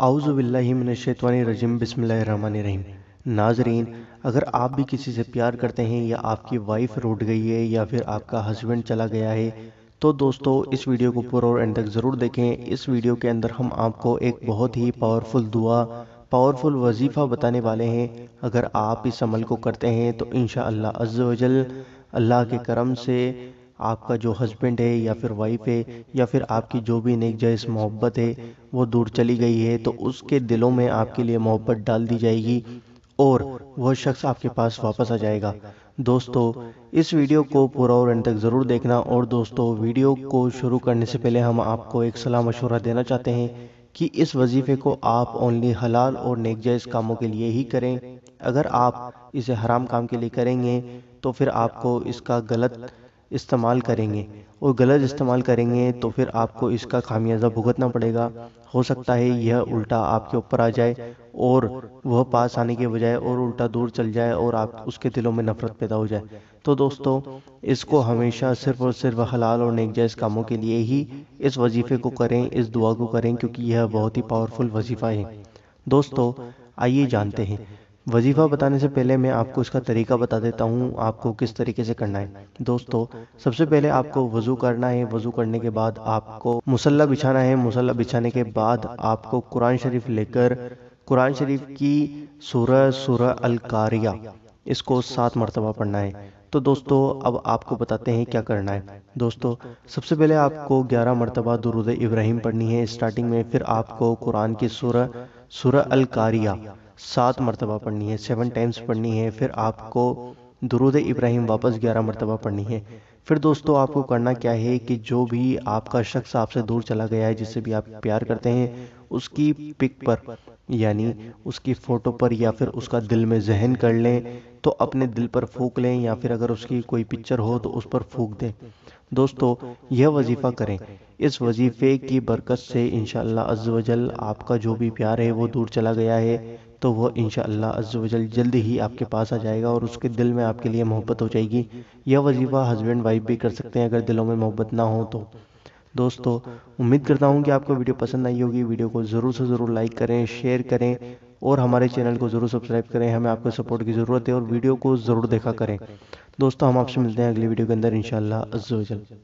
اعوذ باللہ من الشیطان الرجیم بسم اللہ الرحمن الرحیم ناظرین اگر آپ بھی کسی سے پیار کرتے ہیں یا آپ کی وائف روٹ گئی ہے یا پھر آپ کا ہسبینڈ چلا گیا ہے تو دوستو اس ویڈیو کو پورا اینڈ تک ضرور دیکھیں اس ویڈیو کے اندر ہم آپ کو ایک بہت ہی پاورفل دعا پاورفل وظیفہ بتانے والے ہیں اگر آپ اس عمل کو کرتے ہیں تو انشاءاللہ عز اللہ جل اللہ کے کرم سے آپ کا جو ہسبینڈ ہے یا پھر وائف ہے یا پھر آپ کی جو بھی نیک جائز محبت ہے وہ دور چلی گئی ہے تو اس کے دلوں میں آپ کے لیے محبت ڈال دی جائے گی اور وہ شخص آپ کے پاس واپس آ جائے گا دوستو اس ویڈیو کو پورا اور ان تک ضرور دیکھنا اور دوستو ویڈیو کو شروع کرنے سے پہلے ہم آپ کو ایک صلاح مشورہ دینا چاہتے ہیں کہ اس وظیفے کو آپ اونلی حلال اور نیک جائز کاموں کے لیے ہی کریں اگر آپ اسے حرام کام کے لیے کریں گے تو پھر آپ کو اس کا غلط استعمال کریں گے اور غلط استعمال کریں گے تو پھر آپ کو اس کا خامیازہ بھگتنا پڑے گا ہو سکتا ہے یہ الٹا آپ کے اوپر آ جائے اور وہ پاس آنے کے بجائے اور الٹا دور چل جائے اور آپ اس کے دلوں میں نفرت پیدا ہو جائے تو دوستو اس کو ہمیشہ صرف اور صرف حلال اور نیک جائز کاموں کے لیے ہی اس وظیفے کو کریں اس دعا کو کریں کیونکہ یہ بہت ہی پاورفل وظیفہ ہے دوستو آئیے جانتے ہیں وظیفہ بتانے سے پہلے میں آپ کو اس کا طریقہ بتا دیتا ہوں آپ کو کس طریقے سے کرنا ہے دوستو سب سے پہلے آپ کو وضو کرنا ہے وضو کرنے کے بعد آپ کو مسلح بچھانا ہے مسلح بچھانے کے بعد آپ کو قرآن شریف لے کر قرآن شریف کی سورہ سورہ الکاریا اس کو سات مرتبہ پڑھنا ہے تو دوستو اب آپ کو بتاتے ہیں کیا کرنا ہے دوستو سب سے پہلے آپ کو گیارہ مرتبہ درود ابراہیم پڑھنی ہے اسٹارٹنگ میں پھر آپ کو قرآن کی سورہ سورہ الکاریہ سات مرتبہ پڑھنی ہے سیون ٹائمز پڑھنی ہے پھر آپ کو درود ابراہیم واپس گیارہ مرتبہ پڑھنی ہے پھر دوستو آپ کو کرنا کیا ہے کہ جو بھی آپ کا شخص آپ سے دور چلا گیا ہے جس سے بھی آپ پیار کرتے ہیں اس کی پک پر یعنی اس کی فوٹو پر یا پھر اس کا دل میں ذہن کر لیں تو اپنے دل پر پھونک لیں یا پھر اگر اس کی کوئی پکچر ہو تو اس پر پھونک دیں دوستو یہ وظیفہ کریں اس وظیفے کی برکت سے انشاءاللہ عز و جل آپ کا جو بھی پیار ہے وہ دور چلا گیا ہے تو وہ انشاءاللہ عز و جل جلد ہی آپ کے پاس آ جائے گا اور اس کے دل میں آپ کے لیے محبت ہو جائے گی یہ وظیفہ ہسبینڈ وائف بھی کر سکتے ہیں اگر دلوں میں محبت نہ ہو تو دوستو امید کرتا ہوں کہ آپ کو ویڈیو پسند آئی ہوگی ویڈیو کو ضرور سے ضرور لائک کریں شیئر کریں اور ہمارے چینل کو ضرور سبسکرائب کریں ہمیں آپ کو سپورٹ کی ضرورت ہے اور ویڈیو کو ضرور دیکھا کریں دوستو ہم آپ سے ملتے ہیں اگلی ویڈیو کے اندر انشاءاللہ عز و جل